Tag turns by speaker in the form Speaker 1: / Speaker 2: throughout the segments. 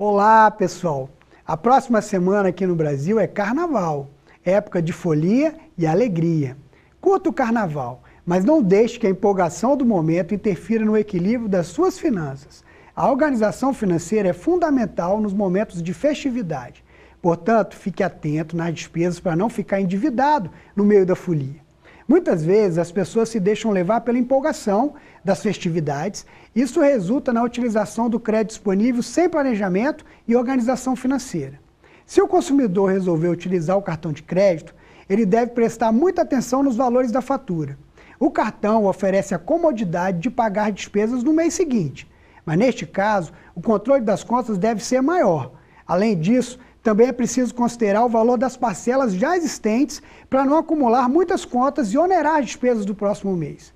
Speaker 1: Olá, pessoal. A próxima semana aqui no Brasil é carnaval, época de folia e alegria. Curta o carnaval, mas não deixe que a empolgação do momento interfira no equilíbrio das suas finanças. A organização financeira é fundamental nos momentos de festividade. Portanto, fique atento nas despesas para não ficar endividado no meio da folia. Muitas vezes as pessoas se deixam levar pela empolgação das festividades. Isso resulta na utilização do crédito disponível sem planejamento e organização financeira. Se o consumidor resolver utilizar o cartão de crédito, ele deve prestar muita atenção nos valores da fatura. O cartão oferece a comodidade de pagar despesas no mês seguinte, mas neste caso, o controle das contas deve ser maior. Além disso, também é preciso considerar o valor das parcelas já existentes para não acumular muitas contas e onerar as despesas do próximo mês.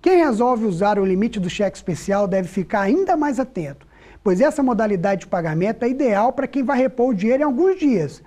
Speaker 1: Quem resolve usar o limite do cheque especial deve ficar ainda mais atento, pois essa modalidade de pagamento é ideal para quem vai repor o dinheiro em alguns dias.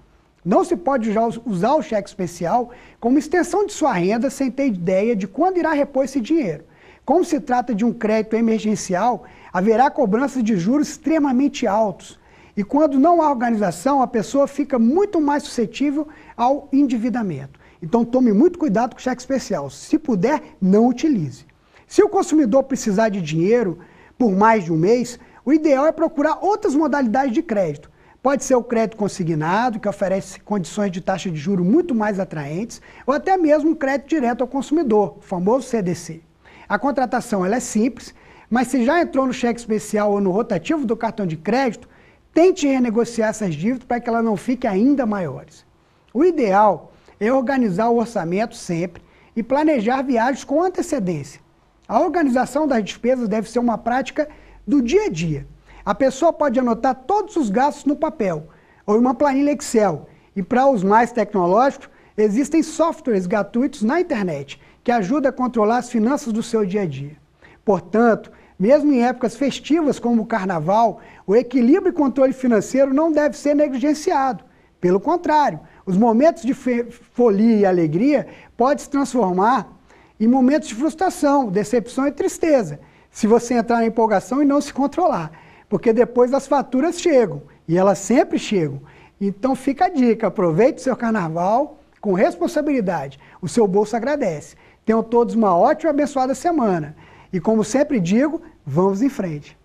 Speaker 1: Não se pode usar o cheque especial como extensão de sua renda sem ter ideia de quando irá repor esse dinheiro. Como se trata de um crédito emergencial, haverá cobranças de juros extremamente altos. E quando não há organização, a pessoa fica muito mais suscetível ao endividamento. Então tome muito cuidado com o cheque especial. Se puder, não utilize. Se o consumidor precisar de dinheiro por mais de um mês, o ideal é procurar outras modalidades de crédito. Pode ser o crédito consignado, que oferece condições de taxa de juro muito mais atraentes, ou até mesmo um crédito direto ao consumidor, o famoso CDC. A contratação ela é simples, mas se já entrou no cheque especial ou no rotativo do cartão de crédito, Tente renegociar essas dívidas para que elas não fiquem ainda maiores. O ideal é organizar o orçamento sempre e planejar viagens com antecedência. A organização das despesas deve ser uma prática do dia a dia. A pessoa pode anotar todos os gastos no papel ou em uma planilha Excel. E para os mais tecnológicos, existem softwares gratuitos na internet que ajudam a controlar as finanças do seu dia a dia. Portanto, mesmo em épocas festivas como o carnaval, o equilíbrio e controle financeiro não deve ser negligenciado. Pelo contrário, os momentos de folia e alegria podem se transformar em momentos de frustração, decepção e tristeza, se você entrar na empolgação e não se controlar. Porque depois as faturas chegam, e elas sempre chegam. Então fica a dica, aproveite o seu carnaval com responsabilidade. O seu bolso agradece. Tenham todos uma ótima e abençoada semana. E como sempre digo, vamos em frente.